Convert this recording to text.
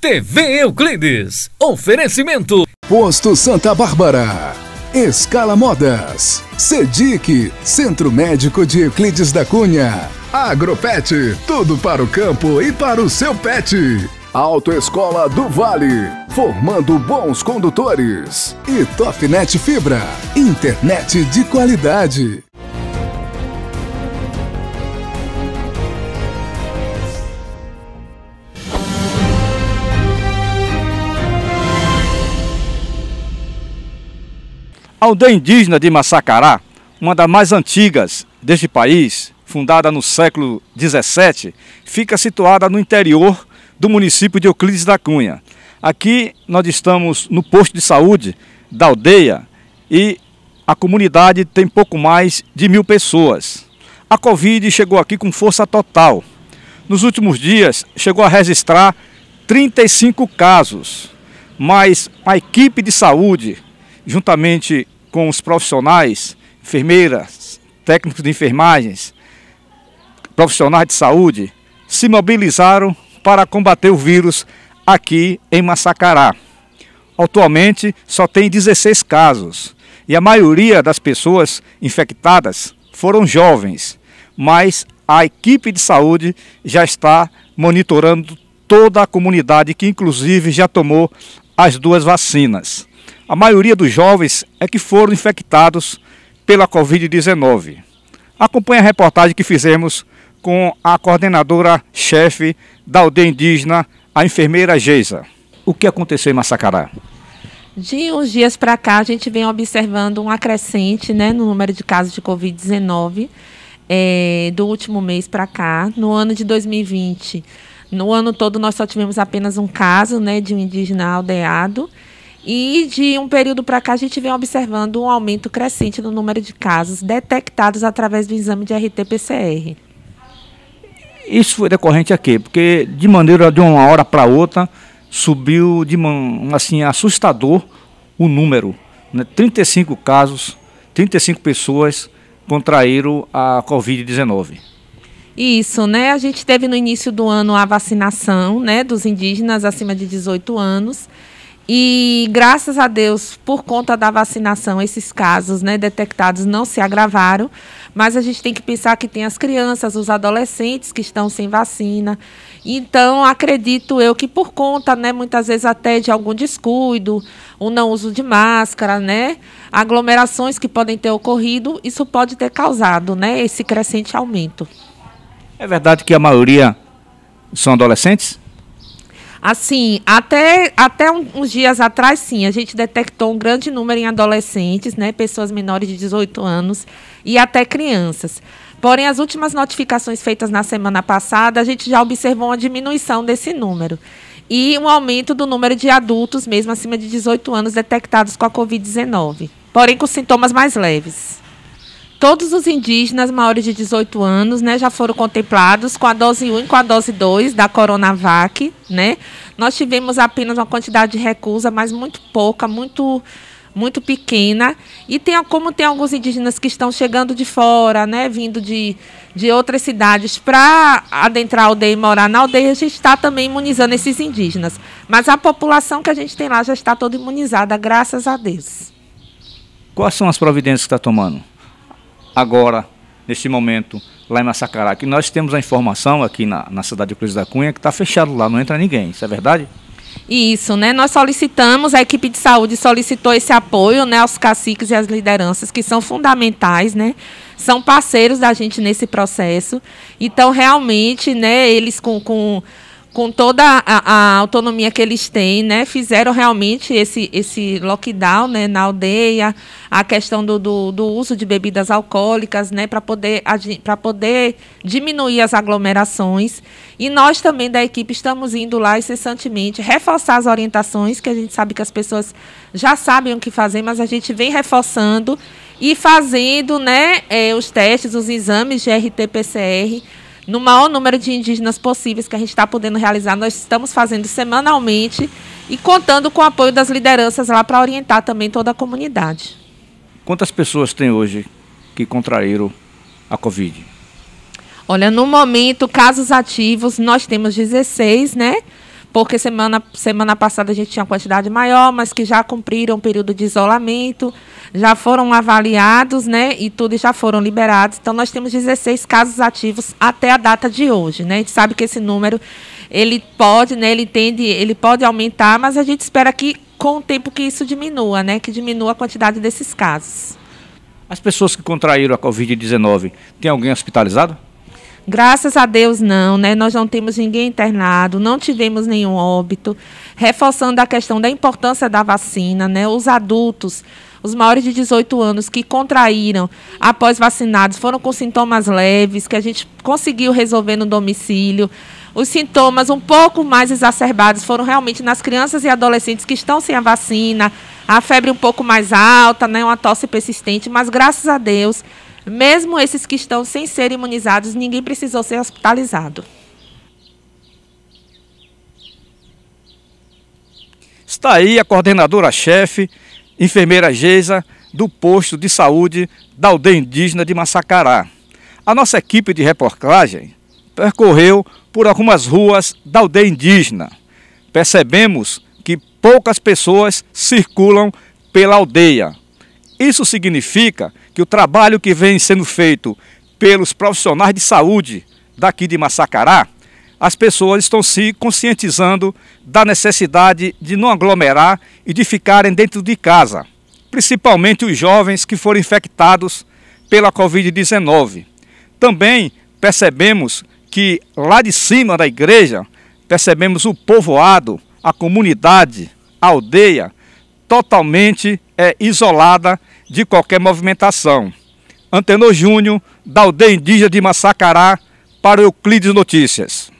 TV Euclides. Oferecimento. Posto Santa Bárbara. Escala Modas. Sedic. Centro Médico de Euclides da Cunha. Agropet. Tudo para o campo e para o seu pet. Autoescola do Vale, formando bons condutores. E Topnet Fibra, internet de qualidade. A aldeia indígena de Massacará, uma das mais antigas deste país, fundada no século XVII, fica situada no interior do município de Euclides da Cunha. Aqui nós estamos no posto de saúde da aldeia e a comunidade tem pouco mais de mil pessoas. A Covid chegou aqui com força total. Nos últimos dias chegou a registrar 35 casos, mas a equipe de saúde, juntamente com os profissionais, enfermeiras, técnicos de enfermagens, profissionais de saúde, se mobilizaram para combater o vírus aqui em Massacará. Atualmente só tem 16 casos e a maioria das pessoas infectadas foram jovens, mas a equipe de saúde já está monitorando toda a comunidade que inclusive já tomou as duas vacinas a maioria dos jovens é que foram infectados pela Covid-19. Acompanhe a reportagem que fizemos com a coordenadora-chefe da aldeia indígena, a enfermeira Geisa. O que aconteceu em Massacará? De uns dias para cá, a gente vem observando um acrescente né, no número de casos de Covid-19 é, eh, do último mês para cá. No ano de 2020, no ano todo, nós só tivemos apenas um caso né, de um indígena aldeado. E de um período para cá, a gente vem observando um aumento crescente no número de casos detectados através do exame de RT-PCR. Isso foi decorrente a quê? Porque de maneira de uma hora para outra subiu de assim assustador o número. Né? 35 casos, 35 pessoas contraíram a Covid-19. Isso, né? A gente teve no início do ano a vacinação, né, dos indígenas acima de 18 anos. E graças a Deus, por conta da vacinação, esses casos né, detectados não se agravaram. Mas a gente tem que pensar que tem as crianças, os adolescentes que estão sem vacina. Então, acredito eu que por conta, né, muitas vezes até de algum descuido, o não uso de máscara, né, aglomerações que podem ter ocorrido, isso pode ter causado né, esse crescente aumento. É verdade que a maioria são adolescentes? Assim, até, até uns dias atrás, sim, a gente detectou um grande número em adolescentes, né, pessoas menores de 18 anos e até crianças. Porém, as últimas notificações feitas na semana passada, a gente já observou uma diminuição desse número e um aumento do número de adultos, mesmo acima de 18 anos, detectados com a Covid-19, porém com sintomas mais leves. Todos os indígenas maiores de 18 anos né, já foram contemplados com a dose 1 e com a dose 2 da Coronavac. Né? Nós tivemos apenas uma quantidade de recusa, mas muito pouca, muito muito pequena e tem como tem alguns indígenas que estão chegando de fora, né, vindo de, de outras cidades para adentrar a aldeia e morar na aldeia, a gente está também imunizando esses indígenas. Mas a população que a gente tem lá já está toda imunizada, graças a Deus. Quais são as providências que está tomando? agora, neste momento, lá em Massacará, que nós temos a informação aqui na, na cidade de Cruz da Cunha que está fechado lá, não entra ninguém. Isso é verdade? Isso, né? Nós solicitamos, a equipe de saúde solicitou esse apoio, né, aos caciques e às lideranças que são fundamentais, né? São parceiros da gente nesse processo. Então, realmente, né, eles com, com com toda a, a, autonomia que eles têm, né, fizeram realmente esse, esse lockdown né, na aldeia, a questão do, do, do uso de bebidas alcoólicas, né, para poder, poder diminuir as aglomerações. E nós também da equipe estamos indo lá incessantemente, reforçar as orientações, que a gente sabe que as pessoas já sabem o que fazer, mas a gente vem reforçando e fazendo né, eh, os testes, os exames de RT-PCR no maior número de indígenas possíveis que a gente está podendo realizar. Nós estamos fazendo semanalmente e contando com o apoio das lideranças lá para orientar também toda a comunidade. Quantas pessoas tem hoje que contraíram a Covid? Olha, no momento, casos ativos, nós temos 16, né? porque semana, semana passada a gente tinha uma quantidade maior, mas que já cumpriram o período de isolamento, já foram avaliados, né? E tudo já foram liberados. Então, nós temos 16 casos ativos até a data de hoje, né? A gente sabe que esse número, ele pode, né? Ele tende, ele pode aumentar, mas a gente espera que com o tempo que isso diminua, né? Que diminua a quantidade desses casos. As pessoas que contraíram a Covid-19, tem alguém hospitalizado? Graças a Deus, não, né? Nós não temos ninguém internado, não tivemos nenhum óbito. Reforçando a questão da importância da vacina, né? Os adultos, os maiores de 18 anos que contraíram após vacinados foram com sintomas leves, que a gente conseguiu resolver no domicílio. Os sintomas um pouco mais exacerbados foram realmente nas crianças e adolescentes que estão sem a vacina, a febre um pouco mais alta, né, uma tosse persistente, mas graças a Deus mesmo esses que estão sem ser imunizados, ninguém precisou ser hospitalizado. Está aí a coordenadora-chefe, enfermeira Geisa, do posto de saúde da aldeia indígena de Massacará. A nossa equipe de reportagem percorreu por algumas ruas da aldeia indígena. Percebemos que poucas pessoas circulam pela aldeia, isso significa que o trabalho que vem sendo feito pelos profissionais de saúde daqui de Massacará, as pessoas estão se conscientizando da necessidade de não aglomerar e de ficarem dentro de casa, principalmente os jovens que foram infectados pela Covid-19. Também percebemos que lá de cima da igreja, percebemos o povoado, a comunidade, a aldeia, totalmente é, isolada de qualquer movimentação. Antenor Júnior, da aldeia indígena de Massacará, para Euclides Notícias.